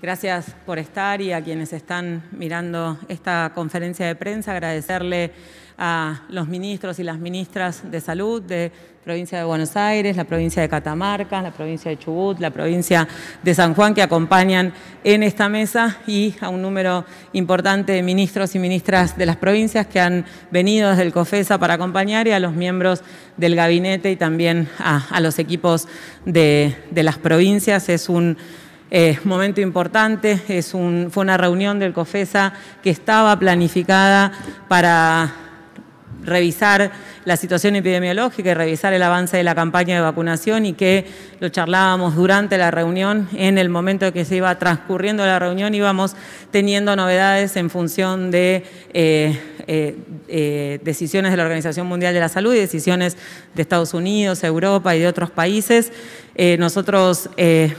Gracias por estar y a quienes están mirando esta conferencia de prensa, agradecerle a los ministros y las ministras de salud de provincia de Buenos Aires, la provincia de Catamarca, la provincia de Chubut, la provincia de San Juan que acompañan en esta mesa y a un número importante de ministros y ministras de las provincias que han venido desde el COFESA para acompañar y a los miembros del gabinete y también a, los equipos de, de las provincias. Es un momento importante, es un, fue una reunión del COFESA que estaba planificada para revisar la situación epidemiológica y revisar el avance de la campaña de vacunación y que lo charlábamos durante la reunión, en el momento que se iba transcurriendo la reunión íbamos teniendo novedades en función de eh, eh, eh, decisiones de la Organización Mundial de la Salud y decisiones de Estados Unidos, Europa y de otros países. nosotros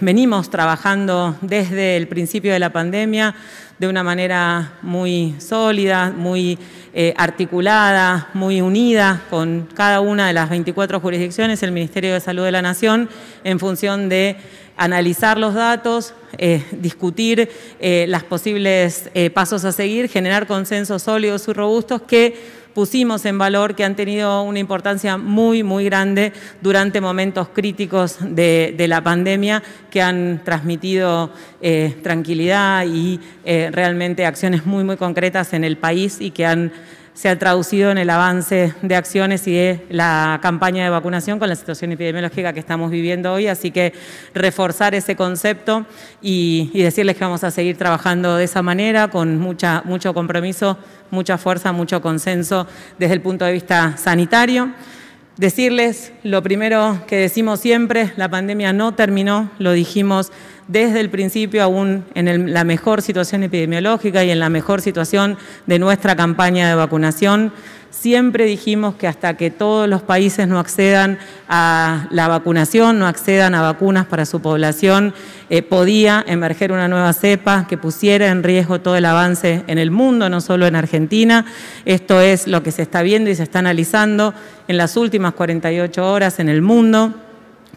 venimos trabajando desde el principio de la pandemia de una manera muy sólida, muy eh, articulada, muy unida con cada una de las 24 jurisdicciones, el Ministerio de Salud de la Nación, en función de analizar los datos, eh, discutir eh, las los posibles pasos a seguir, generar consensos sólidos y robustos que pusimos en valor, que han tenido una importancia muy, muy grande durante momentos críticos de, la pandemia, que han transmitido eh, tranquilidad y eh, realmente acciones muy, muy concretas en el país y que se ha traducido en el avance de acciones y de la campaña de vacunación con la situación epidemiológica que estamos viviendo hoy. Así que reforzar ese concepto y, decirles que vamos a seguir trabajando de esa manera, con mucha, mucho compromiso mucha fuerza, mucho consenso desde el punto de vista sanitario. Decirles lo primero que decimos siempre, la pandemia no terminó, lo dijimos desde el principio aún en la mejor situación epidemiológica y en la mejor situación de nuestra campaña de vacunación. Siempre dijimos que hasta que todos los países no accedan a la vacunación, no accedan a vacunas para su población, eh, podía emerger una nueva cepa que pusiera en riesgo todo el avance en el mundo, no solo en Argentina. Esto es lo que se está viendo y se está analizando en las últimas 48 horas en el mundo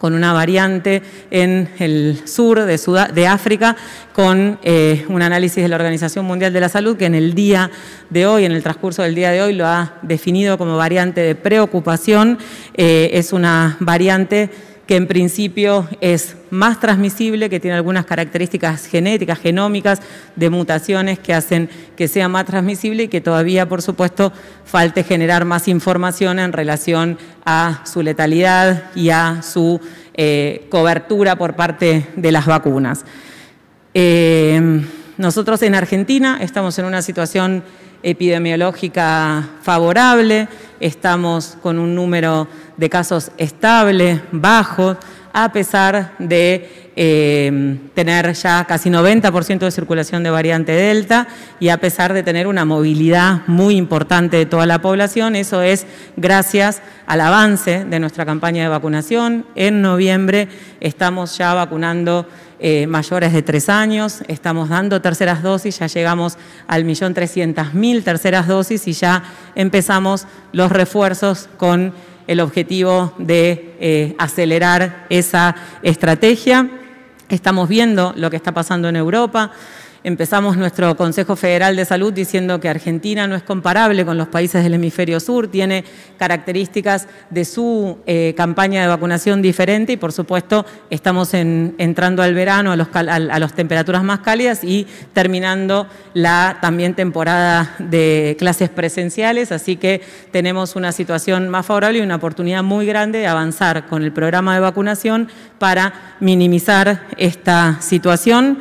con una variante en el sur de, África, con eh, un análisis de la Organización Mundial de la Salud que en el día de hoy, en el transcurso del día de hoy, lo ha definido como variante de preocupación. Eh, es una variante que en principio es más transmisible, que tiene algunas características genéticas, genómicas, de mutaciones que hacen que sea más transmisible y que todavía, por supuesto, falte generar más información en relación a su letalidad y a su eh, cobertura por parte de las vacunas. Eh, nosotros en Argentina estamos en una situación epidemiológica favorable, estamos con un número de casos estable, bajo, a pesar de eh, tener ya casi 90% de circulación de variante Delta y a pesar de tener una movilidad muy importante de toda la población. Eso es gracias al avance de nuestra campaña de vacunación. En noviembre estamos ya vacunando eh, mayores de tres años, estamos dando terceras dosis, ya llegamos al millón terceras dosis y ya empezamos los refuerzos con el objetivo de eh, acelerar esa estrategia. Estamos viendo lo que está pasando en Europa. Empezamos nuestro Consejo Federal de Salud diciendo que Argentina no es comparable con los países del hemisferio sur, tiene características de su eh, campaña de vacunación diferente y por supuesto estamos en, entrando al verano a, a las temperaturas más cálidas y terminando la también temporada de clases presenciales, así que tenemos una situación más favorable y una oportunidad muy grande de avanzar con el programa de vacunación para minimizar esta situación.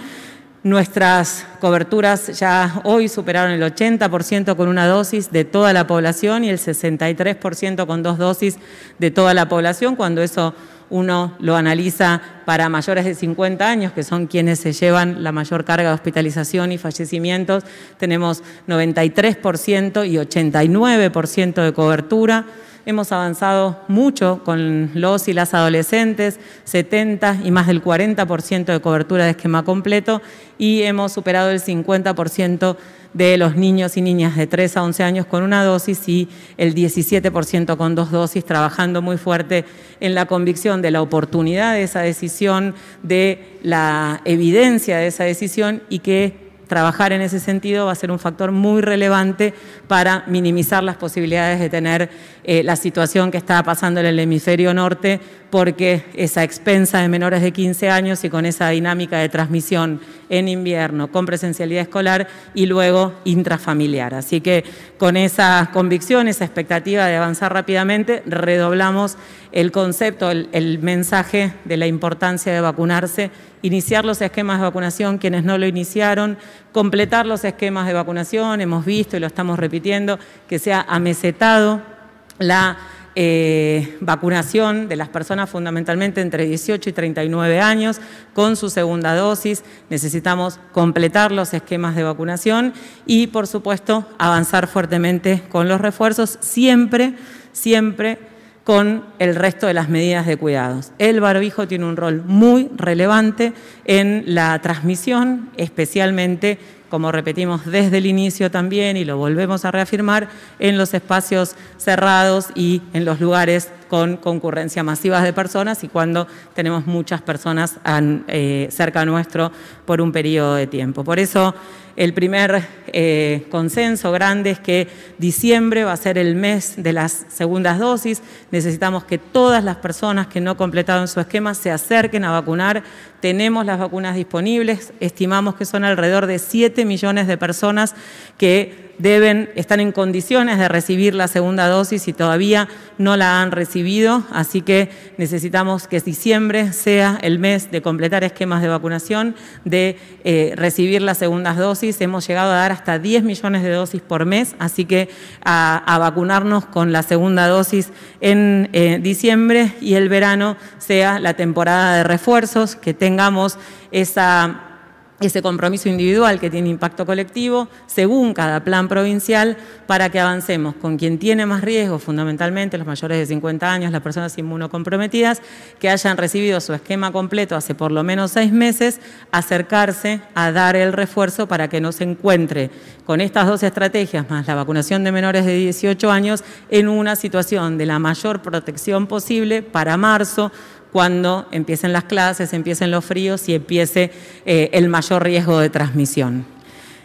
Nuestras coberturas ya hoy superaron el 80% con una dosis de toda la población y el 63% con dos dosis de toda la población, cuando eso uno lo analiza para mayores de 50 años, que son quienes se llevan la mayor carga de hospitalización y fallecimientos, tenemos 93% y 89% de cobertura. Hemos avanzado mucho con los y las adolescentes, 70 y más del 40% de cobertura de esquema completo y hemos superado el 50% de los niños y niñas de 3 a 11 años con una dosis y el 17% con dos dosis, trabajando muy fuerte en la convicción de la oportunidad de esa decisión, de la evidencia de esa decisión y que trabajar en ese sentido va a ser un factor muy relevante para minimizar las posibilidades de tener eh, la situación que está pasando en el hemisferio norte, porque esa expensa de menores de 15 años y con esa dinámica de transmisión en invierno, con presencialidad escolar y luego intrafamiliar. Así que con esa convicción, esa expectativa de avanzar rápidamente, redoblamos el concepto, el, el mensaje de la importancia de vacunarse, iniciar los esquemas de vacunación, quienes no lo iniciaron, completar los esquemas de vacunación, hemos visto y lo estamos repitiendo, que sea amesetado la eh, vacunación de las personas fundamentalmente entre 18 y 39 años con su segunda dosis. Necesitamos completar los esquemas de vacunación y, por supuesto, avanzar fuertemente con los refuerzos, siempre, siempre con el resto de las medidas de cuidados. El barbijo tiene un rol muy relevante en la transmisión, especialmente, como repetimos desde el inicio también y lo volvemos a reafirmar, en los espacios cerrados y en los lugares con concurrencia masiva de personas y cuando tenemos muchas personas eh, cerca nuestro por un periodo de tiempo. Por eso el primer eh, consenso grande es que diciembre va a ser el mes de las segundas dosis. Necesitamos que todas las personas que no completaron su esquema se acerquen a vacunar. Tenemos las vacunas disponibles. Estimamos que son alrededor de 7 millones de personas que deben, están en condiciones de recibir la segunda dosis y todavía no la han recibido, así que necesitamos que diciembre sea el mes de completar esquemas de vacunación, de eh, recibir las segundas dosis. Hemos llegado a dar hasta 10 millones de dosis por mes, así que a, vacunarnos con la segunda dosis en eh, diciembre y el verano sea la temporada de refuerzos, que tengamos esa ese compromiso individual que tiene impacto colectivo según cada plan provincial para que avancemos con quien tiene más riesgo, fundamentalmente los mayores de 50 años, las personas inmunocomprometidas, que hayan recibido su esquema completo hace por lo menos seis meses, acercarse a dar el refuerzo para que no se encuentre con estas dos estrategias, más la vacunación de menores de 18 años, en una situación de la mayor protección posible para marzo, cuando empiecen las clases, empiecen los fríos y empiece eh, el mayor riesgo de transmisión.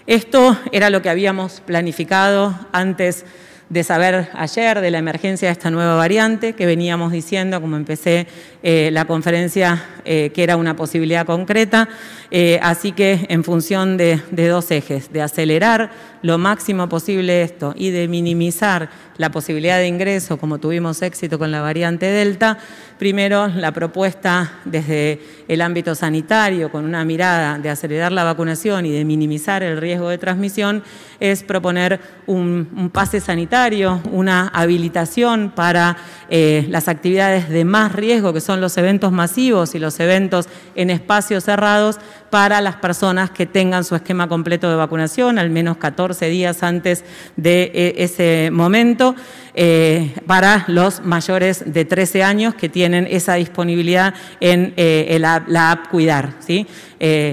Esto era lo que habíamos planificado antes de saber ayer de la emergencia de esta nueva variante que veníamos diciendo, como empecé eh, la conferencia eh, que era una posibilidad concreta. Eh, así que en función de, dos ejes, de acelerar lo máximo posible esto y de minimizar la posibilidad de ingreso, como tuvimos éxito con la variante Delta, primero la propuesta desde el ámbito sanitario, con una mirada de acelerar la vacunación y de minimizar el riesgo de transmisión, es proponer un, pase sanitario, una habilitación para eh, las actividades de más riesgo, que son los eventos masivos y los eventos en espacios cerrados para las personas que tengan su esquema completo de vacunación, al menos 14 días antes de eh, ese momento, eh, para los mayores de 13 años que tienen esa disponibilidad en eh, la, app Cuidar. ¿sí?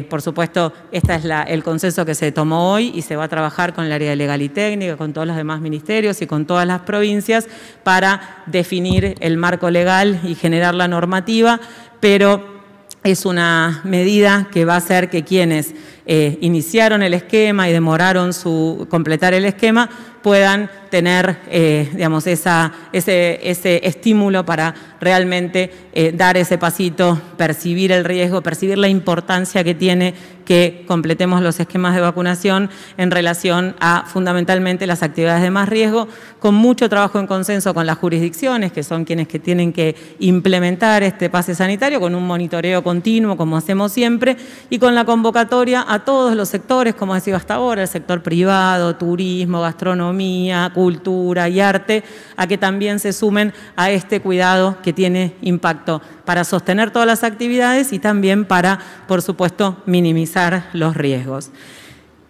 por supuesto, este es el consenso que se tomó hoy y se va a trabajar con el área de legal y técnica, con todos los demás ministerios y con todas las provincias para definir el marco legal y generar la normativa, pero es una medida que va a hacer que quienes eh, iniciaron el esquema y demoraron su completar el esquema, puedan tener eh, digamos, esa, ese, ese, estímulo para realmente eh, dar ese pasito, percibir el riesgo, percibir la importancia que tiene que completemos los esquemas de vacunación en relación a fundamentalmente las actividades de más riesgo, con mucho trabajo en consenso con las jurisdicciones, que son quienes que tienen que implementar este pase sanitario, con un monitoreo continuo, como hacemos siempre, y con la convocatoria a todos los sectores, como ha sido hasta ahora, el sector privado, turismo, gastronomía, cultura y arte, a que también se sumen a este cuidado que tiene impacto para sostener todas las actividades y también para, por supuesto, minimizar los riesgos.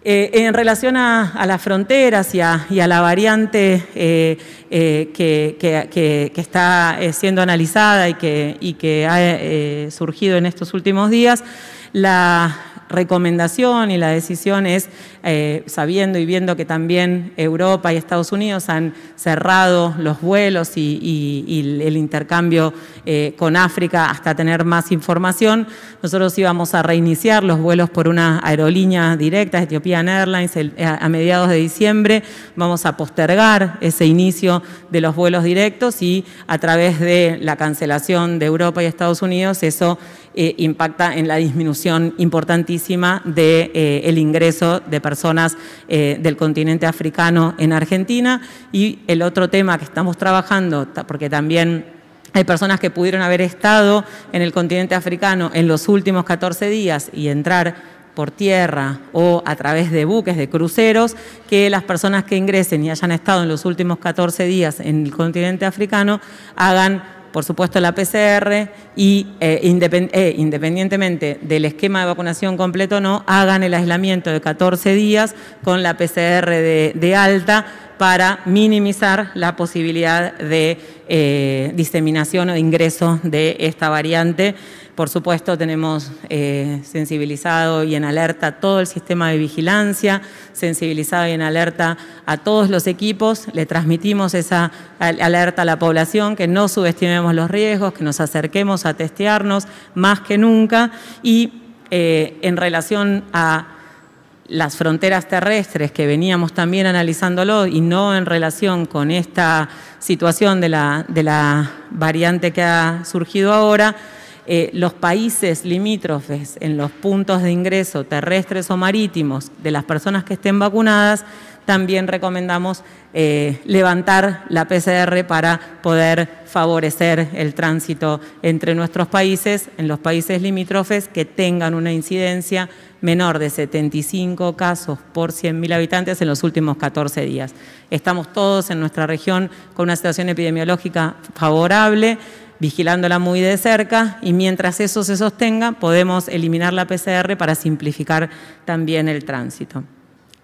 Eh, en relación a, las fronteras y a, la variante eh, eh, que, está siendo analizada y que, y que ha surgido en estos últimos días, la, recomendación y la decisión es eh, sabiendo y viendo que también Europa y Estados Unidos han cerrado los vuelos y, el intercambio eh, con África hasta tener más información, nosotros íbamos a reiniciar los vuelos por una aerolínea directa, Ethiopian Airlines, eh, a, mediados de diciembre. Vamos a postergar ese inicio de los vuelos directos y a través de la cancelación de Europa y Estados Unidos, eso impacta en la disminución importantísima del de, ingreso de personas personas eh, del continente africano en Argentina. Y el otro tema que estamos trabajando, porque también... Hay personas que pudieron haber estado en el continente africano en los últimos 14 días y entrar por tierra o a través de buques, de cruceros, que las personas que ingresen y hayan estado en los últimos 14 días en el continente africano hagan por supuesto la PCR y eh, eh, independientemente del esquema de vacunación completo o no, hagan el aislamiento de 14 días con la PCR de alta para minimizar la posibilidad de eh, diseminación o de ingreso de esta variante. Por supuesto, tenemos eh, sensibilizado y en alerta todo el sistema de vigilancia, sensibilizado y en alerta a todos los equipos. Le transmitimos esa alerta a la población, que no subestimemos los riesgos, que nos acerquemos a testearnos más que nunca. Y eh, en relación a las fronteras terrestres que veníamos también analizándolo y no en relación con esta situación de la, de la variante que ha surgido ahora, eh, los países limítrofes en los puntos de ingreso terrestres o marítimos de las personas que estén vacunadas, también recomendamos eh, levantar la PCR para poder favorecer el tránsito entre nuestros países, en los países limítrofes que tengan una incidencia menor de 75 casos por 100.000 habitantes en los últimos 14 días. Estamos todos en nuestra región con una situación epidemiológica favorable, vigilándola muy de cerca y mientras eso se sostenga podemos eliminar la PCR para simplificar también el tránsito.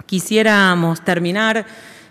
Quisiéramos terminar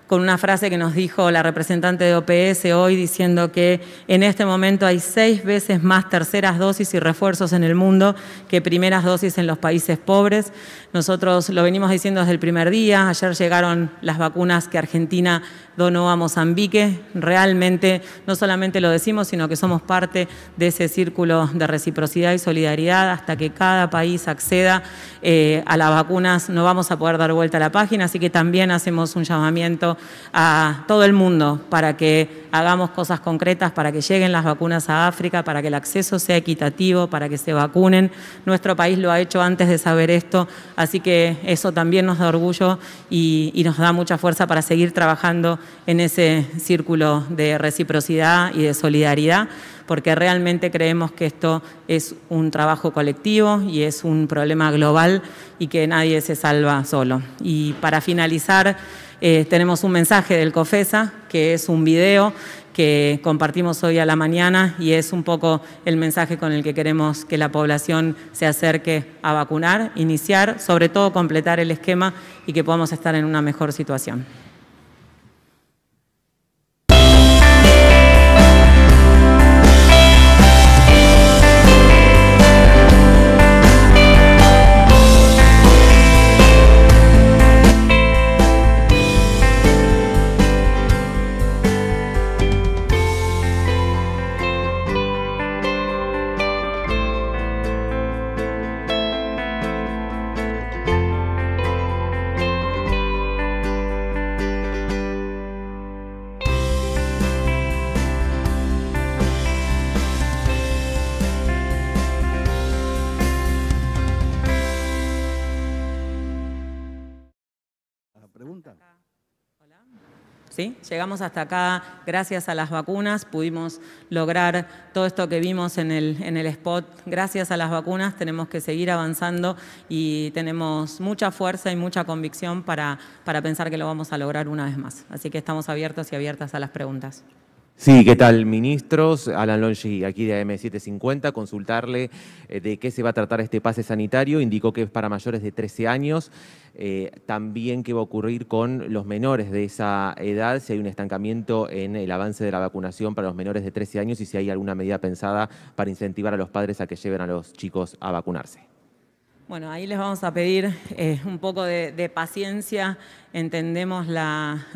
con una frase que nos dijo la representante de OPS hoy diciendo que en este momento hay seis veces más terceras dosis y refuerzos en el mundo que primeras dosis en los países pobres. Nosotros lo venimos diciendo desde el primer día. Ayer llegaron las vacunas que Argentina donó a Mozambique. Realmente no solamente lo decimos, sino que somos parte de ese círculo de reciprocidad y solidaridad hasta que cada país acceda eh, a las vacunas. No vamos a poder dar vuelta a la página, así que también hacemos un llamamiento a todo el mundo para que hagamos cosas concretas, para que lleguen las vacunas a África, para que el acceso sea equitativo, para que se vacunen. Nuestro país lo ha hecho antes de saber esto, así que eso también nos da orgullo y, nos da mucha fuerza para seguir trabajando en ese círculo de reciprocidad y de solidaridad porque realmente creemos que esto es un trabajo colectivo y es un problema global y que nadie se salva solo. Y para finalizar, eh, tenemos un mensaje del COFESA, que es un video que compartimos hoy a la mañana y es un poco el mensaje con el que queremos que la población se acerque a vacunar, iniciar, sobre todo completar el esquema y que podamos estar en una mejor situación. llegamos hasta acá gracias a las vacunas, pudimos lograr todo esto que vimos en el, en el spot. Gracias a las vacunas tenemos que seguir avanzando y tenemos mucha fuerza y mucha convicción para, para pensar que lo vamos a lograr una vez más. Así que estamos abiertos y abiertas a las preguntas. Sí, ¿qué tal, ministros? Alan Longi, aquí de AM750, consultarle eh, de qué se va a tratar este pase sanitario. Indicó que es para mayores de 13 años. Eh, también qué va a ocurrir con los menores de esa edad, si hay un estancamiento en el avance de la vacunación para los menores de 13 años y si hay alguna medida pensada para incentivar a los padres a que lleven a los chicos a vacunarse. Bueno, ahí les vamos a pedir eh, un poco de, paciencia. Entendemos la,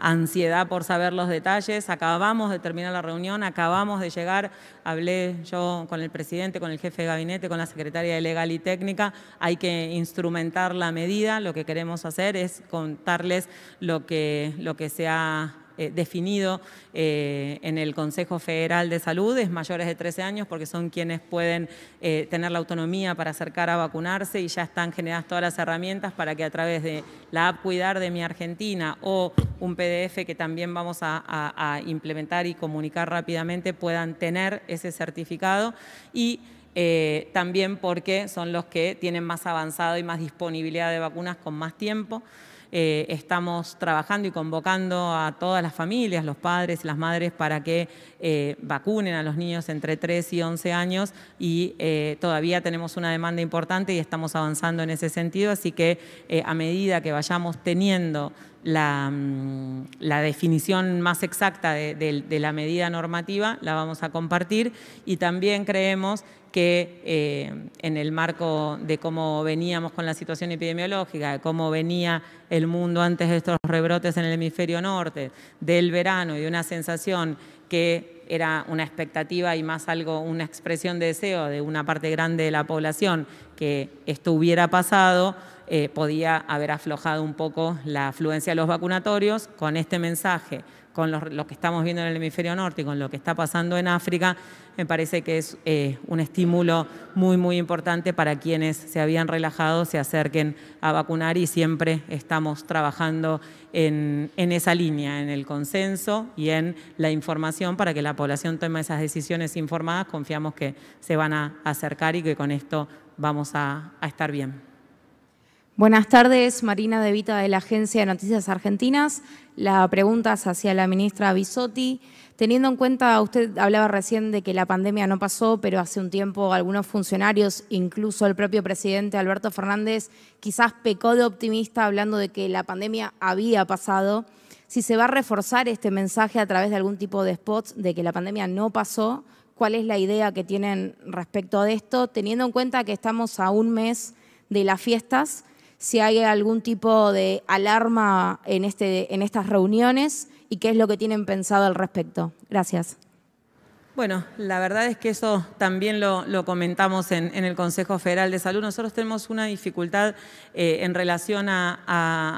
ansiedad por saber los detalles. Acabamos de terminar la reunión, acabamos de llegar. Hablé yo con el presidente, con el jefe de gabinete, con la secretaria de Legal y Técnica. Hay que instrumentar la medida. Lo que queremos hacer es contarles lo que, lo que se ha eh, definido eh, en el Consejo Federal de Salud es mayores de 13 años porque son quienes pueden eh, tener la autonomía para acercar a vacunarse y ya están generadas todas las herramientas para que a través de la app Cuidar de mi Argentina o un PDF que también vamos a, implementar y comunicar rápidamente puedan tener ese certificado y también porque son los que tienen más avanzado y más disponibilidad de vacunas con más tiempo. Eh, estamos trabajando y convocando a todas las familias, los padres, y las madres, para que eh, vacunen a los niños entre 3 y 11 años y eh, todavía tenemos una demanda importante y estamos avanzando en ese sentido, así que a medida que vayamos teniendo Mm, la, definición más exacta de, la medida normativa la vamos a compartir y también creemos que eh, en el marco de cómo veníamos con la situación epidemiológica, de cómo venía el mundo antes de estos rebrotes en el hemisferio norte, del verano y de una sensación que era una expectativa y más algo, una expresión de deseo de una parte grande de la población que esto hubiera pasado, eh, podía haber aflojado un poco la afluencia de los vacunatorios con este mensaje con lo, que estamos viendo en el hemisferio norte y con lo que está pasando en África, me parece que es eh, un estímulo muy, muy importante para quienes se habían relajado, se acerquen a vacunar y siempre estamos trabajando en, esa línea, en el consenso y en la información para que la población tome esas decisiones informadas. Confiamos que se van a acercar y que con esto vamos a estar bien. Buenas tardes, Marina De Vita de la Agencia de Noticias Argentinas. La pregunta es hacia la ministra Bisotti. Teniendo en cuenta, usted hablaba recién de que la pandemia no pasó, pero hace un tiempo algunos funcionarios, incluso el propio presidente Alberto Fernández, quizás pecó de optimista hablando de que la pandemia había pasado. Si se va a reforzar este mensaje a través de algún tipo de spots de que la pandemia no pasó, ¿cuál es la idea que tienen respecto de esto? Teniendo en cuenta que estamos a un mes de las fiestas si hay algún tipo de alarma en, este, en estas reuniones y qué es lo que tienen pensado al respecto. Gracias. Bueno, la verdad es que eso también lo, comentamos en, el Consejo Federal de Salud. Nosotros tenemos una dificultad eh, en relación a,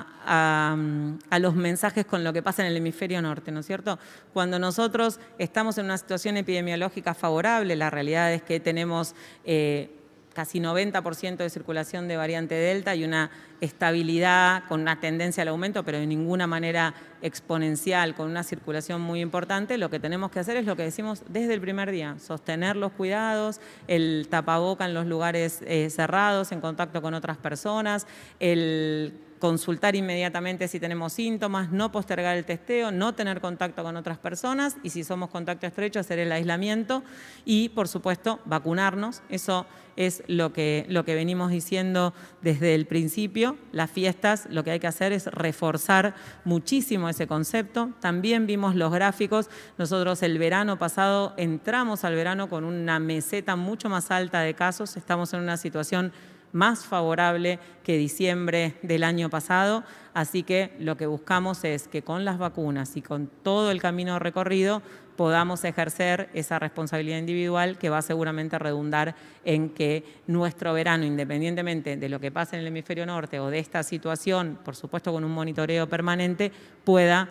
los mensajes con lo que pasa en el hemisferio norte, ¿no es cierto? Cuando nosotros estamos en una situación epidemiológica favorable, la realidad es que tenemos... Eh, casi 90% de circulación de variante Delta y una estabilidad con una tendencia al aumento, pero de ninguna manera exponencial, con una circulación muy importante, lo que tenemos que hacer es lo que decimos desde el primer día, sostener los cuidados, el tapaboca en los lugares eh, cerrados, en contacto con otras personas, el consultar inmediatamente si tenemos síntomas, no postergar el testeo, no tener contacto con otras personas y si somos contacto estrecho hacer el aislamiento y por supuesto vacunarnos. Eso es lo que, lo que venimos diciendo desde el principio. Las fiestas lo que hay que hacer es reforzar muchísimo ese concepto. También vimos los gráficos. Nosotros el verano pasado entramos al verano con una meseta mucho más alta de casos. Estamos en una situación más favorable que diciembre del año pasado, así que lo que buscamos es que con las vacunas y con todo el camino recorrido podamos ejercer esa responsabilidad individual que va seguramente a redundar en que nuestro verano, independientemente de lo que pase en el hemisferio norte o de esta situación, por supuesto con un monitoreo permanente, pueda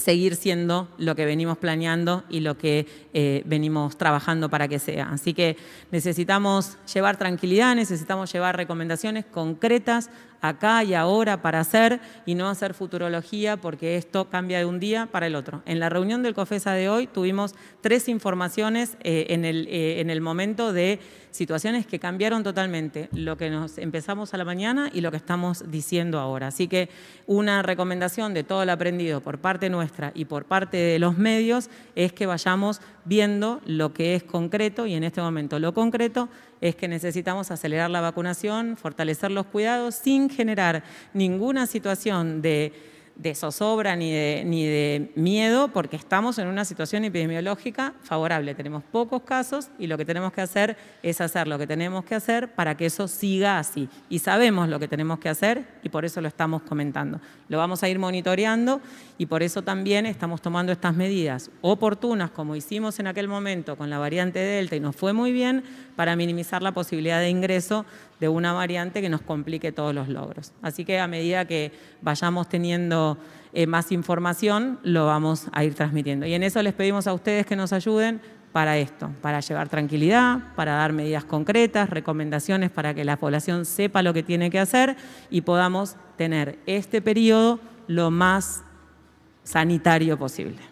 seguir siendo lo que venimos planeando y lo que eh, venimos trabajando para que sea. Así que necesitamos llevar tranquilidad, necesitamos llevar recomendaciones concretas acá y ahora para hacer y no hacer futurología porque esto cambia de un día para el otro. En la reunión del COFESA de hoy tuvimos tres informaciones eh, en, el, eh, en el momento de situaciones que cambiaron totalmente, lo que nos empezamos a la mañana y lo que estamos diciendo ahora. Así que una recomendación de todo lo aprendido por parte nuestra y por parte de los medios es que vayamos viendo lo que es concreto y en este momento lo concreto es que necesitamos acelerar la vacunación, fortalecer los cuidados sin generar ninguna situación de de zozobra ni de, ni de miedo, porque estamos en una situación epidemiológica favorable. Tenemos pocos casos y lo que tenemos que hacer es hacer lo que tenemos que hacer para que eso siga así. Y sabemos lo que tenemos que hacer y por eso lo estamos comentando. Lo vamos a ir monitoreando y por eso también estamos tomando estas medidas oportunas, como hicimos en aquel momento con la variante Delta y nos fue muy bien, para minimizar la posibilidad de ingreso de una variante que nos complique todos los logros. Así que a medida que vayamos teniendo eh, más información, lo vamos a ir transmitiendo. Y en eso les pedimos a ustedes que nos ayuden para esto, para llevar tranquilidad, para dar medidas concretas, recomendaciones para que la población sepa lo que tiene que hacer y podamos tener este periodo lo más sanitario posible.